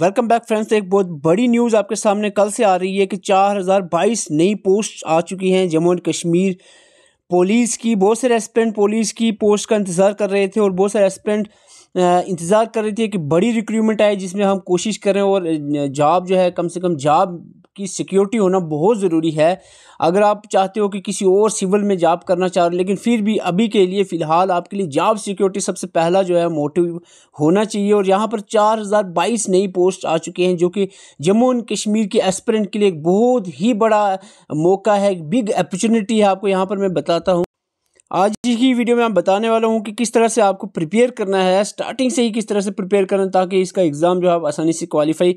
welcome back friends एक बहुत बड़ी न्यूज़ आपके सामने कल से आ रही है कि 4022 नई पोस्ट आ चुकी हैं जम्मू एंड कश्मीर पुलिस की बहुत सारे एस्पिरेंट पुलिस की पोस्ट का इंतज़ार कर रहे थे और बहुत सारे एस्पिरेंट इंतज़ार कर रहे थे कि बड़ी रिक्रूटमेंट आए जिसमें हम कोशिश करें और जॉब जो है कम से कम जॉब की सिक्योरिटी होना बहुत ज़रूरी है अगर आप चाहते हो कि किसी और सिविल में जॉब करना चाह रहे हो लेकिन फिर भी अभी के लिए फ़िलहाल आपके लिए जॉब सिक्योरिटी सबसे पहला जो है मोटिव होना चाहिए और यहाँ पर चार हज़ार बाईस नई पोस्ट आ चुके हैं जो कि जम्मू एंड कश्मीर के एस्परेंट के लिए एक बहुत ही बड़ा मौका है बिग अपॉर्चुनिटी है आपको यहाँ पर मैं बताता हूँ आज की वीडियो में आप बताने वाला हूँ कि किस तरह से आपको प्रिपेयर करना है स्टार्टिंग से ही किस तरह से प्रिपेयर करना ताकि इसका एग्ज़ाम जो है आप आसानी से क्वालिफाई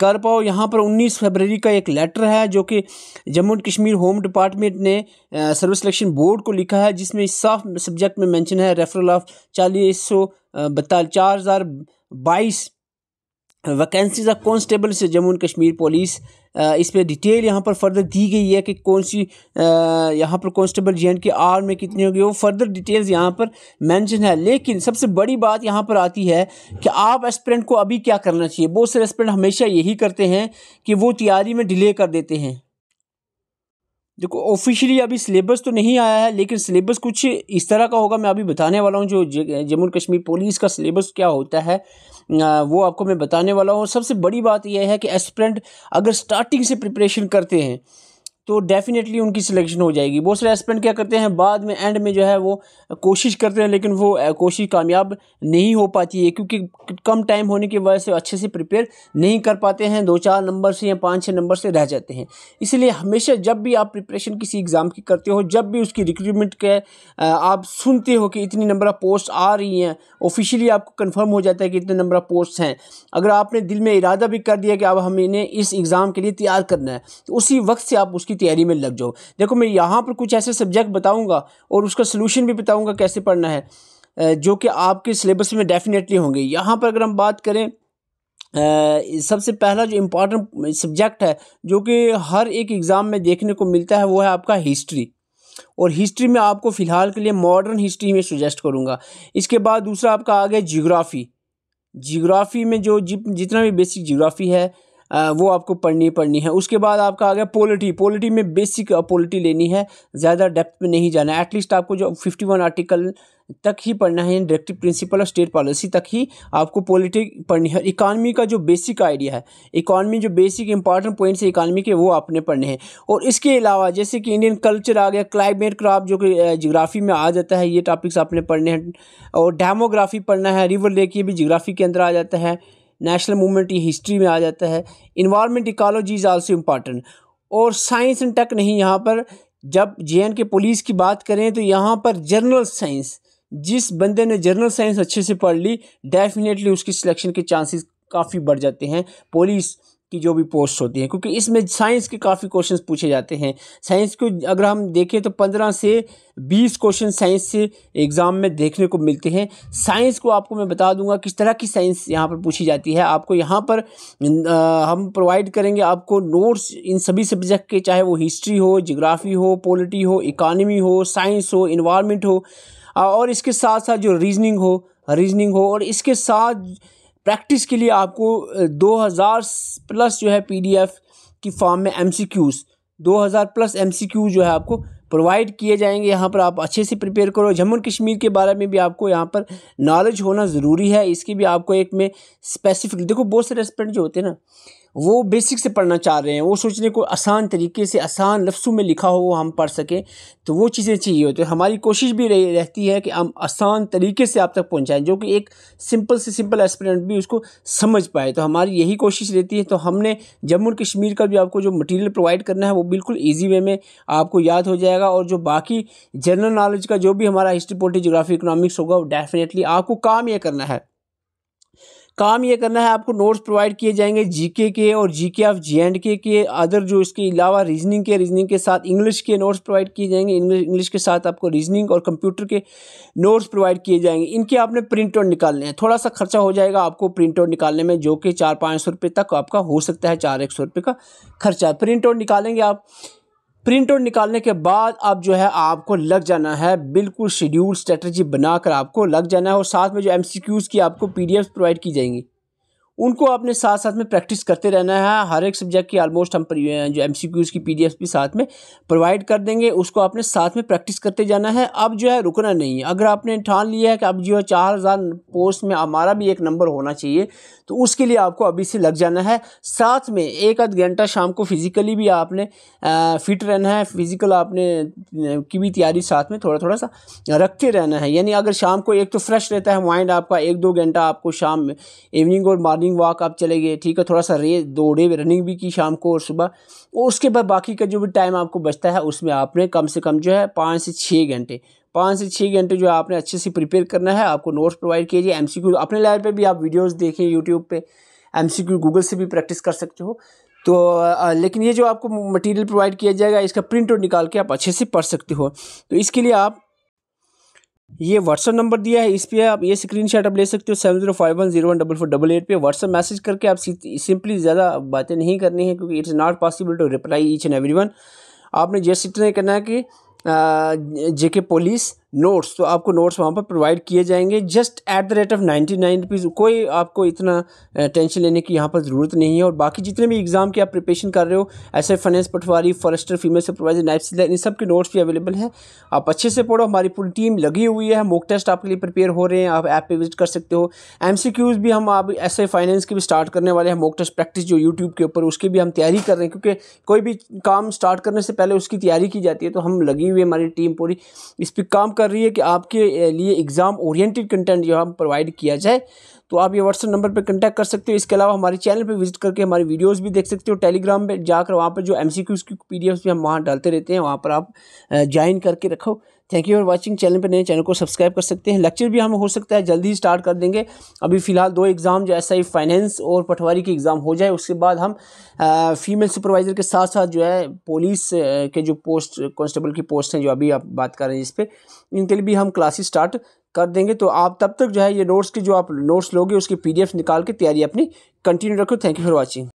कर पाओ यहाँ पर 19 फरवरी का एक लेटर है जो कि Jammu and Kashmir home department ने सर्विस सिलेक्शन बोर्ड को लिखा है जिसमें साफ सब्जेक्ट में मैंशन है रेफरल ऑफ चालीस सौ बताल चार हज़ार बाईस vacancies of constables Jammu and Kashmir police इस पर डिटेल यहाँ पर फर्दर दी गई है कि कौन सी uh, यहाँ पर कॉन्स्टेबल जे एंड के आर में कितनी होगी वो फर्दर डिटेल्स यहाँ पर मेंशन है लेकिन सबसे बड़ी बात यहाँ पर आती है कि आप एस्पिरेंट को अभी क्या करना चाहिए बहुत से एस्पिरेंट हमेशा यही करते हैं कि वो तैयारी में डिले कर देते हैं देखो ऑफिशियली अभी सिलेबस तो नहीं आया है लेकिन सिलेबस कुछ इस तरह का होगा मैं अभी बताने वाला हूँ जो जम्मू कश्मीर पुलिस का सिलेबस क्या होता है वो आपको मैं बताने वाला हूँ सबसे बड़ी बात यह है कि एस्परेंट अगर स्टार्टिंग से प्रिपरेशन करते हैं तो डेफिनेटली उनकी सिलेक्शन हो जाएगी बहुत सारे एस्पेंट क्या करते हैं बाद में एंड में जो है वो कोशिश करते हैं लेकिन वो कोशिश कामयाब नहीं हो पाती है क्योंकि कम टाइम होने की वजह से अच्छे से प्रिपेयर नहीं कर पाते हैं दो चार नंबर से या पाँच छः नंबर से रह जाते हैं इसलिए हमेशा जब भी आप प्रिपरेशन किसी एग्ज़ाम की करते हो जब भी उसकी रिक्रूटमेंट के आप सुनते हो कि इतनी नंबर ऑफ़ पोस्ट आ रही हैं ऑफिशियली आपको कन्फर्म हो जाता है कि इतने नंबर ऑफ़ पोस्ट हैं अगर आपने दिल में इरादा भी कर दिया कि अब हम इन्हें इस एग्ज़ाम के लिए तैयार करना है तो उसी वक्त से आप उसकी तैयारी में लग जाओ देखो मैं यहाँ पर कुछ ऐसे सब्जेक्ट बताऊँगा और उसका सोल्यूशन भी बताऊँगा कैसे पढ़ना है जो कि आपके सिलेबस में डेफिनेटली होंगे यहाँ पर अगर हम बात करें सबसे पहला जो इम्पॉर्टेंट सब्जेक्ट है जो कि हर एक एग्ज़ाम में देखने को मिलता है वो है आपका हिस्ट्री और हिस्ट्री में आपको फ़िलहाल के लिए मॉडर्न हिस्ट्री में सुजेस्ट करूँगा इसके बाद दूसरा आपका आ गया जियोग्राफ़ी जियोग्राफ़ी में जो जितना भी बेसिक जियोग्राफ़ी है वो आपको पढ़नी पढ़नी है उसके बाद आपका आ गया पोलिटी पोलिटी में बेसिक पोलिटी लेनी है ज़्यादा डेप्थ में नहीं जाना है एटलीस्ट आपको जो फिफ्टी वन आर्टिकल तक ही पढ़ना है directive principle of state policy तक ही आपको पॉलिटी पढ़नी है इकानमी का जो बेसिक आइडिया है इकानमी जो बेसिक इंपॉर्टेंट पॉइंट्स है इकानमी के वो आपने पढ़ने हैं और इसके अलावा जैसे कि इंडियन कल्चर आ गया क्लाइमेट क्राप जो कि जियोग्राफी में आ जाता है ये टॉपिक्स आपने पढ़ने हैं और डेमोग्राफी पढ़ना है रिवर लेक ये भी जियोग्राफी के अंदर आ जाता है नेशनल मूवमेंट ये हिस्ट्री में आ जाता है environment ecology is also important और साइंस एंड टेक नहीं यहाँ पर जब जे के पुलिस की बात करें तो यहाँ पर जनरल साइंस जिस बंदे ने जनरल साइंस अच्छे से पढ़ ली डेफिनेटली उसकी सिलेक्शन के चांसेस काफ़ी बढ़ जाते हैं पुलिस की जो भी पोस्ट होती है क्योंकि इसमें साइंस के काफ़ी क्वेश्चंस पूछे जाते हैं साइंस को अगर हम देखें तो पंद्रह से बीस क्वेश्चन साइंस से एग्ज़ाम में देखने को मिलते हैं साइंस को आपको मैं बता दूंगा किस तरह की साइंस यहाँ पर पूछी जाती है आपको यहाँ पर आ, हम प्रोवाइड करेंगे आपको नोट्स इन सभी सब्जेक्ट के चाहे वो हिस्ट्री हो जोग्राफ़ी हो पॉलिटी हो इकानमी हो साइंस हो इन्वायरमेंट हो और इसके साथ साथ जो रीजनिंग हो रीजनिंग हो और इसके साथ प्रैक्टिस के लिए आपको दो हज़ार प्लस जो है पीडीएफ की फॉर्म में एमसीक्यूज़ दो हज़ार प्लस एमसीक्यू जो है आपको प्रोवाइड किए जाएंगे यहाँ पर आप अच्छे से प्रिपेयर करो जम्मू कश्मीर के बारे में भी आपको यहाँ पर नॉलेज होना ज़रूरी है इसकी भी आपको एक में स्पेसिफिक देखो बहुत से रेस्पेंट जो होते हैं ना वो बेसिक से पढ़ना चाह रहे हैं वो सोच रहे हैं कोई आसान तरीके से आसान लफ्सों में लिखा हो हम पढ़ सकें तो वो चीज़ें चाहिए होती है हमारी कोशिश भी रही रहती है कि हम आसान तरीके से आप तक पहुंचाएं जो कि एक सिंपल से सिंपल एस्पिरेंट भी उसको समझ पाए तो हमारी यही कोशिश रहती है तो हमने जम्मू कश्मीर का भी आपको जो मटीरियल प्रोवाइड करना है वो बिल्कुल ईजी वे में आपको याद हो जाएगा और जो बाकी जनरल नॉलेज का जो भी हमारा हिस्ट्री पोलिटी जोग्राफी इकोनॉमिक्स होगा वो डेफिनेटली आपको काम यह करना है काम ये करना है आपको नोट्स प्रोवाइड किए जाएंगे जीके के और जीके ऑफ जी एंड के के अदर जो इसके अलावा रीजनिंग के रीजनिंग के साथ इंग्लिश के नोट्स प्रोवाइड किए जाएंगे इंग्लिश इंग्लिश के साथ आपको रीजनिंग और कंप्यूटर के नोट्स प्रोवाइड किए जाएंगे इनके आपने प्रिंट आउट निकालने हैं थोड़ा सा खर्चा हो जाएगा आपको प्रिंट आउट निकालने में जो कि चार पाँच सौ रुपये तक आपका हो सकता है चार एक सौ रुपये का खर्चा प्रिंट आउट निकालेंगे आप प्रिंट आउट निकालने के बाद अब जो है आपको लग जाना है बिल्कुल शेड्यूल स्ट्रेटजी बनाकर आपको लग जाना है और साथ में जो एम की आपको पी प्रोवाइड की जाएंगी उनको आपने साथ साथ में प्रैक्टिस करते रहना है हर एक सब्जेक्ट की ऑलमोस्ट हम जो एम की पी भी साथ में प्रोवाइड कर देंगे उसको आपने साथ में प्रैक्टिस करते जाना है अब जो है रुकना नहीं है अगर आपने ठान लिया है कि अब जो है चार हज़ार पोस्ट में हमारा भी एक नंबर होना चाहिए तो उसके लिए आपको अभी से लग जाना है साथ में एक आध घंटा शाम को फिज़िकली भी आपने फिट रहना है फिज़िकल आपने की भी तैयारी साथ में थोड़ा थोड़ा सा रखते रहना है यानी अगर शाम को एक तो फ्रेश रहता है माइंड आपका एक दो घंटा आपको शाम इवनिंग और मॉर्निंग मॉर्निंग वॉक आप चले गए ठीक है थोड़ा सा रे दौड़े रनिंग भी की शाम को और सुबह और उसके बाद बाकी का जो भी टाइम आपको बचता है उसमें आपने कम से कम जो है पाँच से छः घंटे पाँच से छः घंटे जो आपने अच्छे से प्रिपेयर करना है आपको नोट्स प्रोवाइड किए जाए एमसीक्यू अपने लेवल पर भी आप वीडियोज़ देखें यूट्यूब पर एम गूगल से भी प्रैक्टिस कर सकते हो तो लेकिन ये जो आपको मटेरियल प्रोवाइड किया जाएगा इसका प्रिंट और निकाल के आप अच्छे से पढ़ सकते हो तो इसके लिए आप ये व्हाट्सअप नंबर दिया है इस पर आप ये स्क्रीनशॉट आप ले सकते हो seven zero five one zero one double four double eight पर व्हाट्सअप मैसेज करके आप सिंपली ज़्यादा बातें नहीं करनी है क्योंकि it's not possible to reply each and every one आपने जस्ट इतना करना है कि जे के पुलिस नोट्स तो आपको नोट्स वहाँ पर प्रोवाइड किए जाएंगे just at the rate of ninety nine rupees कोई आपको इतना टेंशन लेने की यहाँ पर ज़रूरत नहीं है और बाकी जितने भी एग्ज़ाम की आप प्रिपरेशन कर रहे हो ऐसे finance patwari forester female supervisor नाइफ सिलर इन सब के नोट्स भी अवेलेबल हैं आप अच्छे से पढ़ो हमारी पूरी टीम लगी हुई है मोक टेस्ट आपके लिए प्रिपेयर हो रहे हैं आप ऐप पर विजिट कर सकते हो एम भी हम आप ऐसे फाइनेंस के भी स्टार्ट करने वाले हैं मोक टेस्ट प्रैक्टिस जो यूट्यूब के ऊपर उसकी भी हम तैयारी कर रहे हैं क्योंकि कोई भी काम स्टार्ट करने से पहले उसकी तैयारी की जाती है तो हम लगी हुई हमारी टीम पूरी इस पर काम कर रही है कि आपके लिए एग्ज़ाम ओरिएंटेड कंटेंट जो हम प्रोवाइड किया जाए तो आप ये व्हाट्सअप नंबर पर कंटैक्ट कर सकते हो इसके अलावा हमारे चैनल पर विजिट करके हमारी वीडियोज़ भी देख सकते हो टेलीग्राम पर जाकर वहाँ पर जो एम सी क्यूज़ की पी डी हम वहाँ डालते रहते हैं वहाँ पर आप ज्वाइन करके रखो thank you for watching channel पर नए चैनल को सब्सक्राइब कर सकते हैं लेक्चर भी हम हो सकता है जल्दी ही स्टार्ट कर देंगे अभी फ़िलहाल दो एग्ज़ाम जो एस आई फाइनेंस और पटवारी के एग्ज़ाम हो जाए उसके बाद हम आ, फीमेल सुपरवाइज़र के साथ साथ जो है पुलिस के जो पोस्ट कांस्टेबल की पोस्ट हैं जो अभी आप बात कर रहे हैं इस पर इनके लिए भी हम क्लासेस स्टार्ट कर देंगे तो आप तब तक जो है ये नोट्स की जो आप नोट्स लोगे उसकी पी डी एफ निकाल के तैयारी अपनी कंटिन्यू रखो थैंक यू फॉर वॉचिंग